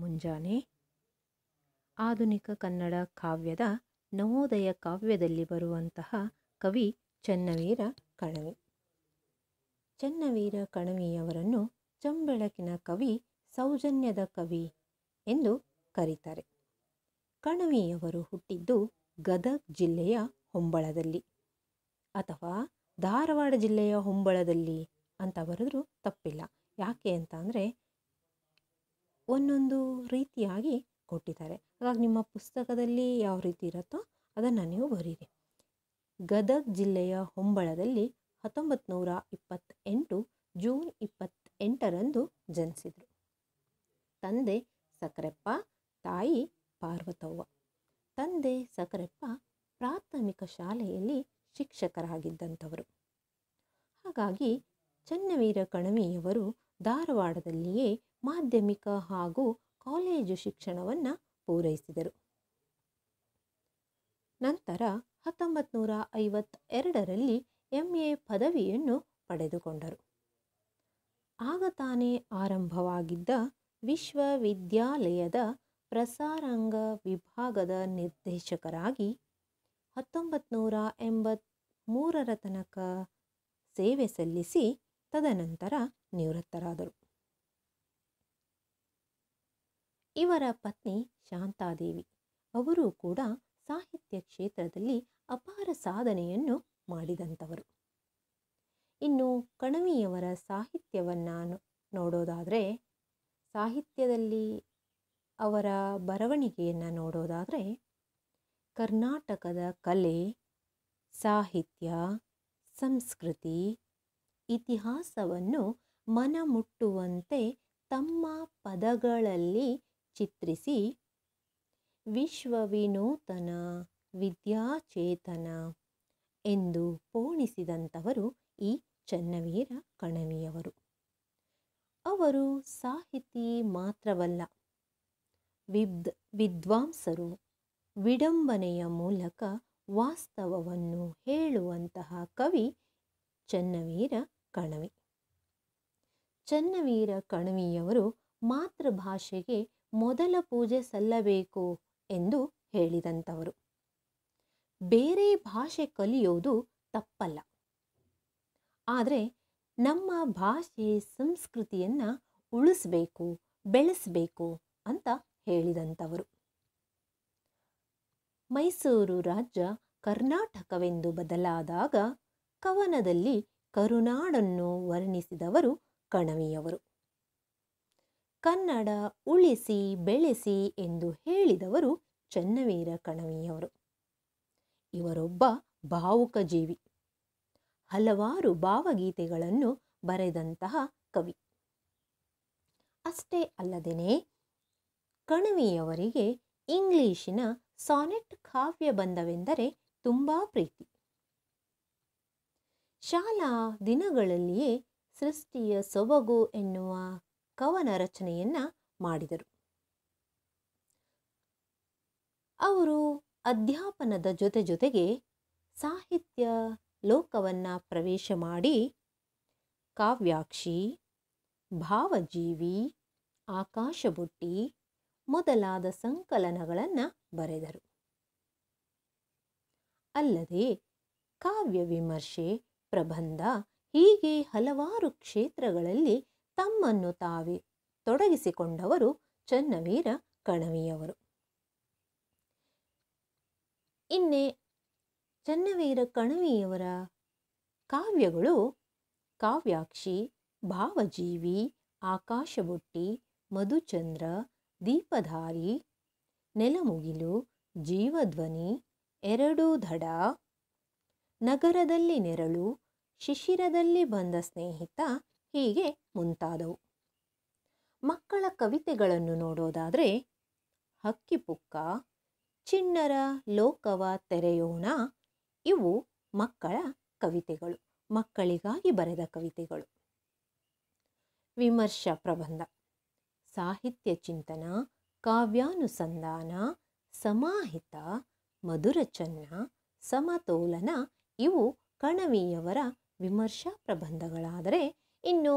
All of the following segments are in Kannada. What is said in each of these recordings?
ಮುಂಜಾನೆ ಆಧುನಿಕ ಕನ್ನಡ ಕಾವ್ಯದ ನವೋದಯ ಕಾವ್ಯದಲ್ಲಿ ಬರುವಂತಹ ಕವಿ ಚನ್ನವೀರ ಕಣವಿ ಚನ್ನವೀರ ಕಣವಿಯವರನ್ನು ಚಂಬೆಳಕಿನ ಕವಿ ಸೌಜನ್ಯದ ಕವಿ ಎಂದು ಕರೀತಾರೆ ಕಣವಿಯವರು ಹುಟ್ಟಿದ್ದು ಗದಗ್ ಜಿಲ್ಲೆಯ ಹೊಂಬಳದಲ್ಲಿ ಅಥವಾ ಧಾರವಾಡ ಜಿಲ್ಲೆಯ ಹೊಂಬಳದಲ್ಲಿ ಅಂತ ಬರೆದರೂ ತಪ್ಪಿಲ್ಲ ಯಾಕೆ ಅಂತ ಅಂದರೆ ಒಂದೊಂದು ರೀತಿಯಾಗಿ ಕೊಟ್ಟಿದ್ದಾರೆ ಹಾಗಾಗಿ ನಿಮ್ಮ ಪುಸ್ತಕದಲ್ಲಿ ಯಾವ ರೀತಿ ಇರುತ್ತೋ ಅದನ್ನು ನೀವು ಬರೀರಿ ಗದಗ್ ಜಿಲ್ಲೆಯ ಹೊಂಬಳದಲ್ಲಿ ಹತ್ತೊಂಬತ್ತು ನೂರ ಇಪ್ಪತ್ತೆಂಟು ಜೂನ್ ಇಪ್ಪತ್ತೆಂಟರಂದು ಜನಿಸಿದರು ತಂದೆ ಸಕರೆಪ್ಪ ತಾಯಿ ಪಾರ್ವತವ್ವ ತಂದೆ ಸಕರೆಪ್ಪ ಪ್ರಾಥಮಿಕ ಶಾಲೆಯಲ್ಲಿ ಶಿಕ್ಷಕರಾಗಿದ್ದಂಥವರು ಹಾಗಾಗಿ ಚನ್ನವೀರ ಕಣವಿಯವರು ಧಾರವಾಡದಲ್ಲಿಯೇ ಮಾಧ್ಯಮಿಕ ಹಾಗೂ ಕಾಲೇಜು ಶಿಕ್ಷಣವನ್ನು ಪೂರೈಸಿದರು ನಂತರ ಹತ್ತೊಂಬತ್ತು ನೂರ ಐವತ್ತೆರಡರಲ್ಲಿ ಎಂ ಎ ಪದವಿಯನ್ನು ಪಡೆದುಕೊಂಡರು ಆಗ ತಾನೇ ಆರಂಭವಾಗಿದ್ದ ವಿಶ್ವವಿದ್ಯಾಲಯದ ಪ್ರಸಾರಾಂಗ ವಿಭಾಗದ ನಿರ್ದೇಶಕರಾಗಿ ಹತ್ತೊಂಬತ್ತು ನೂರ ಮೂರರ ತನಕ ಸೇವೆ ಸಲ್ಲಿಸಿ ತದನಂತರ ನಿವೃತ್ತರಾದರು ಇವರ ಪತ್ನಿ ಶಾಂತಾದೇವಿ ಅವರೂ ಕೂಡ ಸಾಹಿತ್ಯ ಕ್ಷೇತ್ರದಲ್ಲಿ ಅಪಾರ ಸಾಧನೆಯನ್ನು ಮಾಡಿದಂಥವರು ಇನ್ನು ಕಣವಿಯವರ ಸಾಹಿತ್ಯವನ್ನು ನೋಡೋದಾದರೆ ಸಾಹಿತ್ಯದಲ್ಲಿ ಅವರ ಬರವಣಿಗೆಯನ್ನು ನೋಡೋದಾದರೆ ಕರ್ನಾಟಕದ ಕಲೆ ಸಾಹಿತ್ಯ ಸಂಸ್ಕೃತಿ ಇತಿಹಾಸವನ್ನು ಮನಮುಟ್ಟುವಂತೆ ತಮ್ಮ ಪದಗಳಲ್ಲಿ ಚಿತ್ರಿಸಿ ವಿಶ್ವವಿನೂತನ ವಿದ್ಯಾಚೇತನ ಎಂದು ಪೋಣಿಸಿದಂಥವರು ಈ ಚನ್ನವೀರ ಕಣವಿಯವರು ಅವರು ಸಾಹಿತಿ ಮಾತ್ರವಲ್ಲ ವಿದ್ ವಿದ್ವಾಂಸರು ವಿಡಂಬನೆಯ ಮೂಲಕ ವಾಸ್ತವವನ್ನು ಹೇಳುವಂತಹ ಕವಿ ಚನ್ನವೀರ ಕಣವಿ ಚನ್ನವೀರ ಕಣವಿಯವರು ಮಾತೃಭಾಷೆಗೆ ಮೊದಲ ಪೂಜೆ ಸಲ್ಲಬೇಕು ಎಂದು ಹೇಳಿದಂಥವರು ಬೇರೆ ಭಾಷೆ ಕಲಿಯೋದು ತಪ್ಪಲ್ಲ ಆದರೆ ನಮ್ಮ ಭಾಷೆ ಸಂಸ್ಕೃತಿಯನ್ನು ಉಳಿಸ್ಬೇಕು ಬೆಳೆಸಬೇಕು ಅಂತ ಹೇಳಿದಂಥವರು ಮೈಸೂರು ರಾಜ್ಯ ಕರ್ನಾಟಕವೆಂದು ಬದಲಾದಾಗ ಕವನದಲ್ಲಿ ಕರುನಾಡನ್ನು ವರ್ಣಿಸಿದವರು ಕಣವಿಯವರು ಕನ್ನಡ ಉಳಿಸಿ ಬೆಳೆಸಿ ಎಂದು ಹೇಳಿದವರು ಚನ್ನವೀರ ಕಣವಿಯವರು ಇವರೊಬ್ಬ ಭಾವುಕ ಜೀವಿ ಹಲವಾರು ಭಾವಗೀತೆಗಳನ್ನು ಬರೆದಂತಹ ಕವಿ ಅಷ್ಟೇ ಅಲ್ಲದೇನೆ ಕಣವಿಯವರಿಗೆ ಇಂಗ್ಲಿಶಿನ ಸಾನೆಟ್ ಕಾವ್ಯ ಬಂಧವೆಂದರೆ ತುಂಬಾ ಪ್ರೀತಿ ಶಾಲಾ ದಿನಗಳಲ್ಲಿಯೇ ಸೃಷ್ಟಿಯ ಸೊಬಗು ಎನ್ನುವ ಕವನ ರಚನೆಯನ್ನು ಮಾಡಿದರು ಅವರು ಅಧ್ಯಾಪನದ ಜೊತೆ ಜೊತೆಗೆ ಸಾಹಿತ್ಯ ಲೋಕವನ್ನು ಪ್ರವೇಶ ಮಾಡಿ ಕಾವ್ಯಾಕ್ಷಿ ಭಾವಜೀವಿ ಆಕಾಶಬುಟ್ಟಿ ಮೊದಲಾದ ಸಂಕಲನಗಳನ್ನು ಬರೆದರು ಅಲ್ಲದೆ ಕಾವ್ಯ ವಿಮರ್ಶೆ ಪ್ರಬಂಧ ಹೀಗೆ ಹಲವಾರು ಕ್ಷೇತ್ರಗಳಲ್ಲಿ ತಮ್ಮನ್ನು ತಾವೇ ತೊಡಗಿಸಿಕೊಂಡವರು ಚನ್ನವೀರ ಕಣವಿಯವರು ಇನ್ನೇ ಚನ್ನವೀರ ಕಣವಿಯವರ ಕಾವ್ಯಗಳು ಕಾವ್ಯಾಕ್ಷಿ ಭಾವಜೀವಿ ಆಕಾಶಬುಟ್ಟಿ ಮಧುಚಂದ್ರ ದೀಪಧಾರಿ ನೆಲಮುಗಿಲು ಜೀವಧ್ವನಿ ಎರಡು ದಡ ನಗರದಲ್ಲಿ ನೆರಳು ಶಿಶಿರದಲ್ಲಿ ಬಂದ ಸ್ನೇಹಿತ ಹೀಗೆ ಮುಂತಾದವು ಮಕ್ಕಳ ಕವಿತೆಗಳನ್ನು ನೋಡೋದಾದರೆ ಹಕ್ಕಿಪುಕ್ಕ ಚಿಣ್ಣರ ಲೋಕವ ತೆರೆಯೋಣ ಇವು ಮಕ್ಕಳ ಕವಿತೆಗಳು ಮಕ್ಕಳಿಗಾಗಿ ಬರೆದ ಕವಿತೆಗಳು ವಿಮರ್ಶ ಪ್ರಬಂಧ ಸಾಹಿತ್ಯ ಚಿಂತನ ಕಾವ್ಯಾನುಸಂಧಾನ ಸಮಾಹಿತ ಮಧುರಚನ್ನ ಸಮತೋಲನ ಇವು ಕಣವಿಯವರ ವಿಮರ್ಶಾ ಪ್ರಬಂಧಗಳಾದರೆ ಇನ್ನು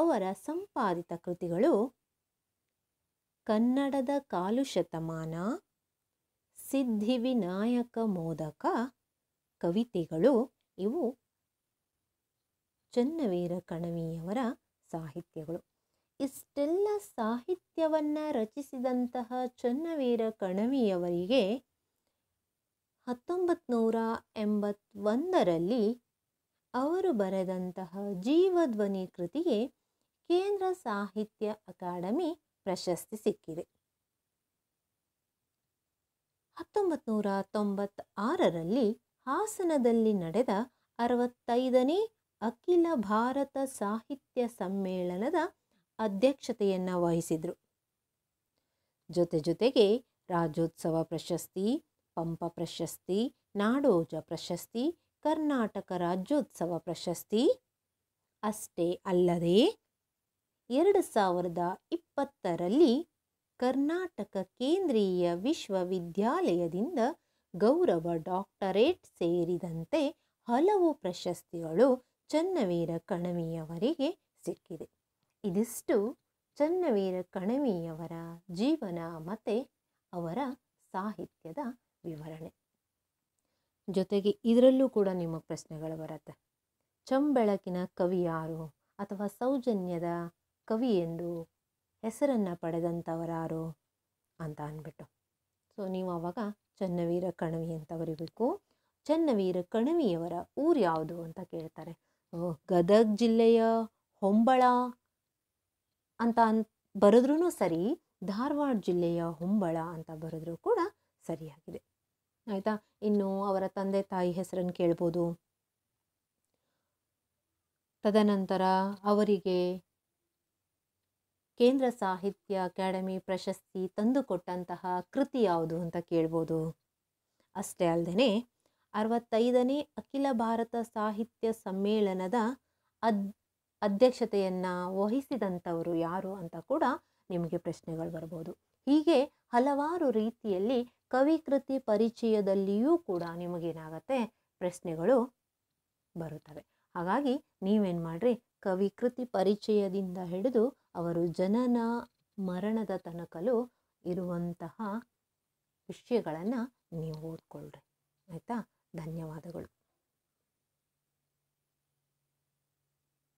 ಅವರ ಸಂಪಾದಿತ ಕೃತಿಗಳು ಕನ್ನಡದ ಕಾಲು ಶತಮಾನ ಸಿದ್ಧಿವಿನಾಯಕ ಮೋದಕ ಕವಿತೆಗಳು ಇವು ಚನ್ನವೀರ ಕಣವಿಯವರ ಸಾಹಿತ್ಯಗಳು ಇಷ್ಟೆಲ್ಲ ಸಾಹಿತ್ಯವನ್ನು ರಚಿಸಿದಂತಹ ಚನ್ನವೀರ ಕಣವಿಯವರಿಗೆ ಹತ್ತೊಂಬತ್ನೂರ ಎಂಬತ್ತೊಂದರಲ್ಲಿ ಅವರು ಬರೆದಂತಹ ಜೀವಧ್ವನಿ ಕೃತಿಗೆ ಕೇಂದ್ರ ಸಾಹಿತ್ಯ ಅಕಾಡೆಮಿ ಪ್ರಶಸ್ತಿ ಸಿಕ್ಕಿದೆ ಹತ್ತೊಂಬತ್ತು ನೂರ ಆರರಲ್ಲಿ ಹಾಸನದಲ್ಲಿ ನಡೆದ ಅರವತ್ತೈದನೇ ಅಖಿಲ ಭಾರತ ಸಾಹಿತ್ಯ ಸಮ್ಮೇಳನದ ಅಧ್ಯಕ್ಷತೆಯನ್ನು ವಹಿಸಿದರು ಜೊತೆ ಜೊತೆಗೆ ರಾಜ್ಯೋತ್ಸವ ಪ್ರಶಸ್ತಿ ಪಂಪ ಪ್ರಶಸ್ತಿ ನಾಡೋಜ ಪ್ರಶಸ್ತಿ ಕರ್ನಾಟಕ ರಾಜ್ಯೋತ್ಸವ ಪ್ರಶಸ್ತಿ ಅಷ್ಟೇ ಅಲ್ಲದೆ ಎರಡು ಸಾವಿರದ ಇಪ್ಪತ್ತರಲ್ಲಿ ಕರ್ನಾಟಕ ಕೇಂದ್ರೀಯ ವಿಶ್ವವಿದ್ಯಾಲಯದಿಂದ ಗೌರವ ಡಾಕ್ಟರೇಟ್ ಸೇರಿದಂತೆ ಹಲವು ಪ್ರಶಸ್ತಿಗಳು ಚನ್ನವೀರ ಕಣವಿಯವರಿಗೆ ಸಿಕ್ಕಿದೆ ಇದಿಷ್ಟು ಚನ್ನವೀರ ಕಣವಿಯವರ ಜೀವನ ಮತ್ತು ಅವರ ಸಾಹಿತ್ಯದ ವಿವರಣೆ ಜೊತೆಗೆ ಇದರಲ್ಲೂ ಕೂಡ ನಿಮ್ಮ ಪ್ರಶ್ನೆಗಳು ಬರುತ್ತೆ ಚಂಬೆಳಕಿನ ಕವಿ ಯಾರು ಅಥವಾ ಸೌಜನ್ಯದ ಕವಿ ಎಂದು ಹೆಸರನ್ನು ಪಡೆದಂಥವರಾರು ಅಂತ ಅಂದ್ಬಿಟ್ಟು ಸೊ ನೀವು ಅವಾಗ ಚನ್ನವೀರ ಕಣವಿ ಅಂತ ಬರೀಬೇಕು ಚನ್ನವೀರ ಕಣವಿಯವರ ಊರು ಯಾವುದು ಅಂತ ಕೇಳ್ತಾರೆ ಗದಗ ಜಿಲ್ಲೆಯ ಹೊಂಬಳ ಅಂತ ಅನ್ ಬರೆದ್ರೂ ಸರಿ ಧಾರವಾಡ ಜಿಲ್ಲೆಯ ಹೊಂಬಳ ಅಂತ ಬರೆದ್ರೂ ಕೂಡ ಸರಿಯಾಗಿದೆ ಆಯಿತಾ ಇನ್ನು ಅವರ ತಂದೆ ತಾಯಿ ಹೆಸರನ್ನು ಕೇಳ್ಬೋದು ತದನಂತರ ಅವರಿಗೆ ಕೇಂದ್ರ ಸಾಹಿತ್ಯ ಅಕಾಡೆಮಿ ಪ್ರಶಸ್ತಿ ತಂದುಕೊಟ್ಟಂತಹ ಕೃತಿ ಯಾವುದು ಅಂತ ಕೇಳ್ಬೋದು ಅಷ್ಟೇ ಅಲ್ಲದೆ ಅರವತ್ತೈದನೇ ಅಖಿಲ ಭಾರತ ಸಾಹಿತ್ಯ ಸಮ್ಮೇಳನದ ಅದ್ ಅಧ್ಯಕ್ಷತೆಯನ್ನು ವಹಿಸಿದಂಥವರು ಯಾರು ಅಂತ ಕೂಡ ನಿಮಗೆ ಪ್ರಶ್ನೆಗಳು ಬರ್ಬೋದು ಹೀಗೆ ಹಲವಾರು ರೀತಿಯಲ್ಲಿ ಕವಿಕೃತಿ ಪರಿಚಯದಲ್ಲಿಯೂ ಕೂಡ ನಿಮಗೇನಾಗತ್ತೆ ಪ್ರಶ್ನೆಗಳು ಬರುತ್ತವೆ ಹಾಗಾಗಿ ನೀವೇನು ಮಾಡ್ರಿ ಕವಿಕೃತಿ ಪರಿಚಯದಿಂದ ಹಿಡಿದು ಅವರು ಜನನ ಮರಣದ ತನಕಲು ಇರುವಂತಹ ವಿಷಯಗಳನ್ನು ನೀವು ಓದ್ಕೊಳ್ರಿ ಆಯಿತಾ ಧನ್ಯವಾದಗಳು